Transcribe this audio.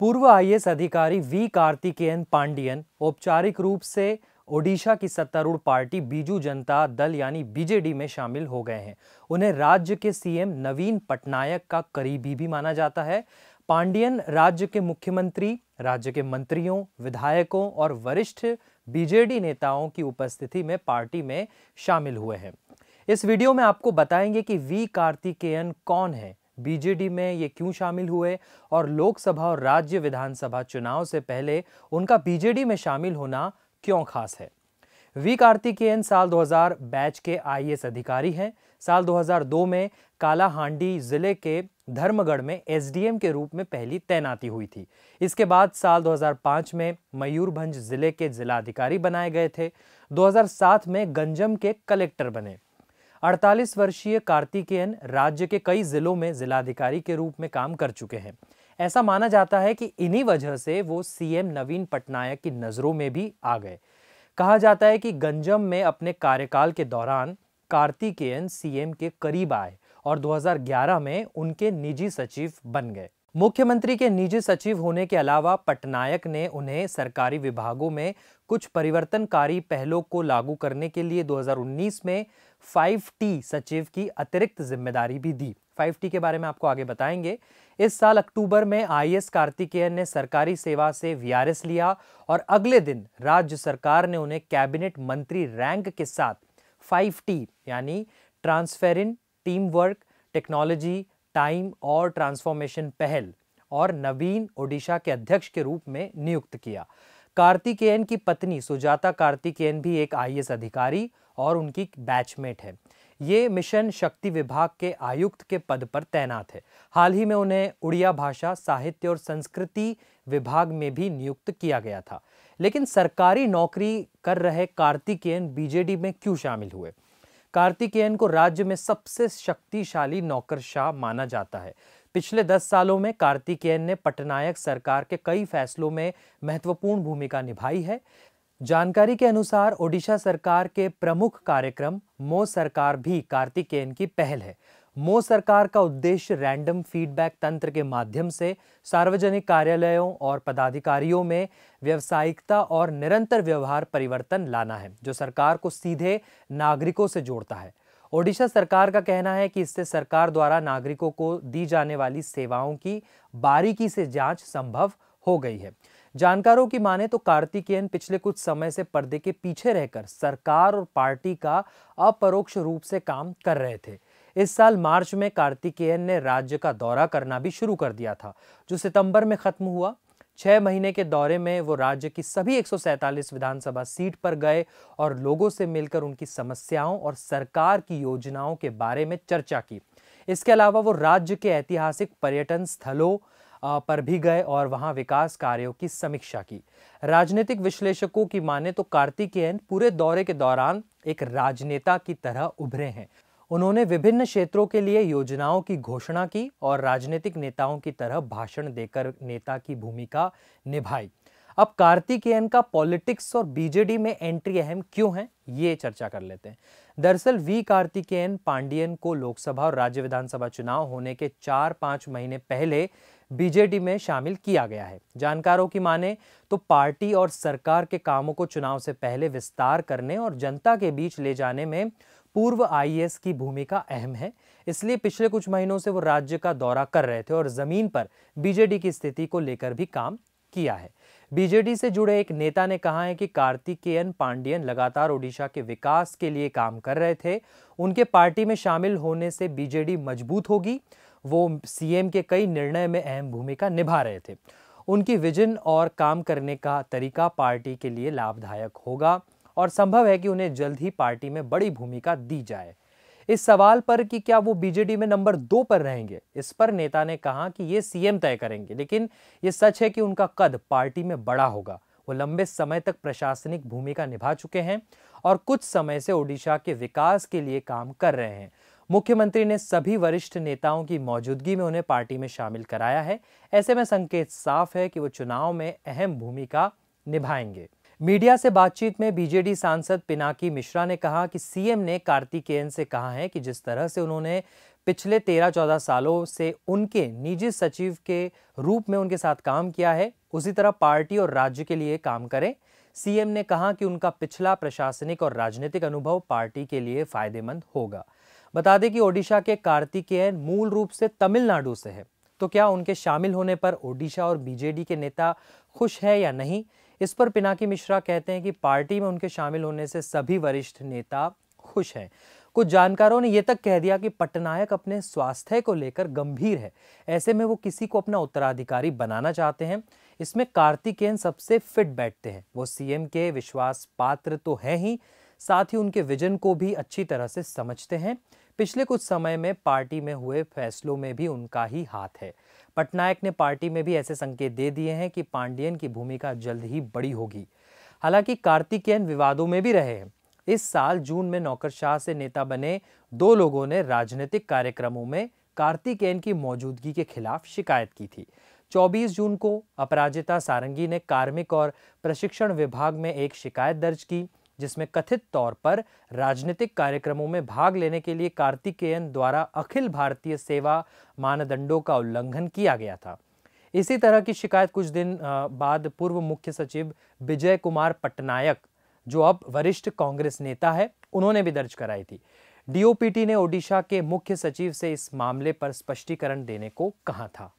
पूर्व आईएएस अधिकारी वी कार्तिकेयन पांडियन औपचारिक रूप से ओडिशा की सत्तारूढ़ पार्टी बीजू जनता दल यानी बीजेडी में शामिल हो गए हैं उन्हें राज्य के सीएम नवीन पटनायक का करीबी भी माना जाता है पांडियन राज्य के मुख्यमंत्री राज्य के मंत्रियों विधायकों और वरिष्ठ बीजेडी नेताओं की उपस्थिति में पार्टी में शामिल हुए हैं इस वीडियो में आपको बताएंगे कि वी कार्तिकेयन कौन है बीजेडी में ये क्यों शामिल हुए और लोकसभा और राज्य विधानसभा चुनाव से पहले उनका बीजेडी में शामिल होना क्यों खास है वी कार्तिकेयन साल 2000 बैच के आईएएस अधिकारी हैं साल 2002 में कालाहांडी जिले के धर्मगढ़ में एसडीएम के रूप में पहली तैनाती हुई थी इसके बाद साल 2005 में मयूरभंज जिले के जिलाधिकारी बनाए गए थे 2007 में गंजम के कलेक्टर बने 48 वर्षीय कार्तिकेयन राज्य के कई जिलों में जिलाधिकारी के रूप में काम कर चुके हैं ऐसा माना जाता है कि इन्हीं वजह से वो सीएम नवीन पटनायक की नज़रों में भी आ गए कहा जाता है कि गंजम में अपने कार्यकाल के दौरान कार्तिकेयन सीएम के करीब आए और 2011 में उनके निजी सचिव बन गए मुख्यमंत्री के निजी सचिव होने के अलावा पटनायक ने उन्हें सरकारी विभागों में कुछ परिवर्तनकारी पहलों को लागू करने के लिए 2019 में फाइव टी सचिव की अतिरिक्त जिम्मेदारी भी दी फाइव टी के बारे में आपको आगे बताएंगे इस साल अक्टूबर में आई एस कार्तिकेयन ने सरकारी सेवा से वीआरएस लिया और अगले दिन राज्य सरकार ने उन्हें कैबिनेट मंत्री रैंक के साथ फाइव टी यानी transparent team work technology time और ट्रांसफॉर्मेशन पहल और नवीन ओडिशा के अध्यक्ष के रूप में नियुक्त किया कार्तिकेयन की पत्नी सुजाता कार्तिकेयन भी एक आई अधिकारी और उनकी बैचमेट है ये मिशन शक्ति विभाग के आयुक्त के पद पर तैनात है हाल ही में उन्हें उड़िया भाषा साहित्य और संस्कृति विभाग में भी नियुक्त किया गया था लेकिन सरकारी नौकरी कर रहे कार्तिकेयन बीजेडी में क्यों शामिल हुए कार्तिकेयन को राज्य में सबसे शक्तिशाली नौकरशाह माना जाता है पिछले दस सालों में कार्तिकेयन ने पटनायक सरकार के कई फैसलों में महत्वपूर्ण भूमिका निभाई है जानकारी के अनुसार ओडिशा सरकार के प्रमुख कार्यक्रम मो सरकार भी कार्तिकेयन की पहल है मो सरकार का उद्देश्य रैंडम फीडबैक तंत्र के माध्यम से सार्वजनिक कार्यालयों और पदाधिकारियों में व्यावसायिकता और निरंतर व्यवहार परिवर्तन लाना है जो सरकार को सीधे नागरिकों से जोड़ता है ओडिशा सरकार का कहना है कि इससे सरकार द्वारा नागरिकों को दी जाने वाली सेवाओं की बारीकी से जांच संभव हो गई है जानकारों की माने तो कार्तिकेयन पिछले कुछ समय से पर्दे के पीछे रहकर सरकार और पार्टी का अपरोक्ष रूप से काम कर रहे थे इस साल मार्च में कार्तिकेयन ने राज्य का दौरा करना भी शुरू कर दिया था जो सितंबर में खत्म हुआ छह महीने के दौरे में वो राज्य की सभी एक विधानसभा सीट पर गए और लोगों से मिलकर उनकी समस्याओं और सरकार की योजनाओं के बारे में चर्चा की इसके अलावा वो राज्य के ऐतिहासिक पर्यटन स्थलों पर भी गए और वहां विकास कार्यों की समीक्षा की राजनीतिक विश्लेषकों की माने तो कार्तिकेयन पूरे दौरे के दौरान एक राजनेता की तरह उभरे हैं उन्होंने विभिन्न क्षेत्रों के लिए योजनाओं की घोषणा की और राजनीतिक नेताओं की तरह भाषण देकर नेता की भूमिका निभाई अब कार्तिकेयन का पॉलिटिक्स और बीजेडी में एंट्री अहम क्यों है ये चर्चा कर लेते हैं दरअसल वी कार्तिकेयन पांडियन को लोकसभा और राज्य विधानसभा चुनाव होने के चार पाँच महीने पहले बीजेडी में शामिल किया गया है जानकारों की माने तो पार्टी और सरकार के कामों को चुनाव से पहले विस्तार करने और जनता के बीच ले जाने में पूर्व आईएएस की भूमिका अहम है इसलिए पिछले कुछ महीनों से वो राज्य का दौरा कर रहे थे और जमीन पर बीजेडी की स्थिति को लेकर भी काम किया है बीजेडी से जुड़े एक नेता ने कहा है कि कार्तिकेयन पांडियन लगातार ओडिशा के विकास के लिए काम कर रहे थे उनके पार्टी में शामिल होने से बीजेडी मजबूत होगी वो सीएम के कई निर्णय में अहम भूमिका निभा रहे थे उनकी विजन और काम करने का तरीका पार्टी के लिए लाभदायक होगा और संभव है कि उन्हें जल्द ही पार्टी में बड़ी भूमिका दी जाए इस सवाल पर कि क्या वो बीजेडी में नंबर दो पर रहेंगे इस पर नेता ने कहा कि ये सीएम तय करेंगे लेकिन ये सच है कि उनका कद पार्टी में बड़ा होगा वो लंबे समय तक प्रशासनिक भूमिका निभा चुके हैं और कुछ समय से ओडिशा के विकास के लिए काम कर रहे हैं मुख्यमंत्री ने सभी वरिष्ठ नेताओं की मौजूदगी में उन्हें पार्टी में शामिल कराया है ऐसे में संकेत साफ है कि वो चुनाव में अहम भूमिका निभाएंगे मीडिया से बातचीत में बीजेडी सांसद पिनाकी मिश्रा ने कहा कि सीएम ने कार्तिकेयन से कहा है कि जिस तरह से उन्होंने पिछले तेरह चौदह सालों से उनके निजी सचिव के रूप में उनके साथ काम किया है उसी तरह पार्टी और राज्य के लिए काम करें सीएम ने कहा कि उनका पिछला प्रशासनिक और राजनीतिक अनुभव पार्टी के लिए फायदेमंद होगा बता दें कि ओडिशा के कार्तिकेयन मूल रूप से तमिलनाडु से है तो क्या उनके शामिल होने पर ओडिशा और बीजेडी के नेता खुश है या नहीं इस पर पिनाकी मिश्रा कहते हैं कि पार्टी में उनके शामिल होने से सभी वरिष्ठ नेता खुश हैं कुछ जानकारों ने यह तक कह दिया कि पटनायक अपने स्वास्थ्य को लेकर गंभीर है ऐसे में वो किसी को अपना उत्तराधिकारी बनाना चाहते हैं इसमें कार्तिकेयन सबसे फिट बैठते हैं वो सीएम के विश्वास पात्र तो है ही साथ ही उनके विजन को भी अच्छी तरह से समझते हैं पिछले कुछ समय में पार्टी में हुए फैसलों में भी उनका ही हाथ है पटनायक ने पार्टी में भी ऐसे संकेत दे दिए हैं कि पांडियन की भूमिका जल्द ही बड़ी होगी हालांकि कार्तिकेयन विवादों में भी रहे हैं इस साल जून में नौकरशाह से नेता बने दो लोगों ने राजनीतिक कार्यक्रमों में कार्तिकेयन की मौजूदगी के खिलाफ शिकायत की थी 24 जून को अपराजिता सारंगी ने कार्मिक और प्रशिक्षण विभाग में एक शिकायत दर्ज की जिसमें कथित तौर पर राजनीतिक कार्यक्रमों में भाग लेने के लिए कार्तिकेयन द्वारा अखिल भारतीय सेवा मानदंडों का उल्लंघन किया गया था इसी तरह की शिकायत कुछ दिन बाद पूर्व मुख्य सचिव विजय कुमार पटनायक जो अब वरिष्ठ कांग्रेस नेता है उन्होंने भी दर्ज कराई थी डीओपीटी ने ओडिशा के मुख्य सचिव से इस मामले पर स्पष्टीकरण देने को कहा था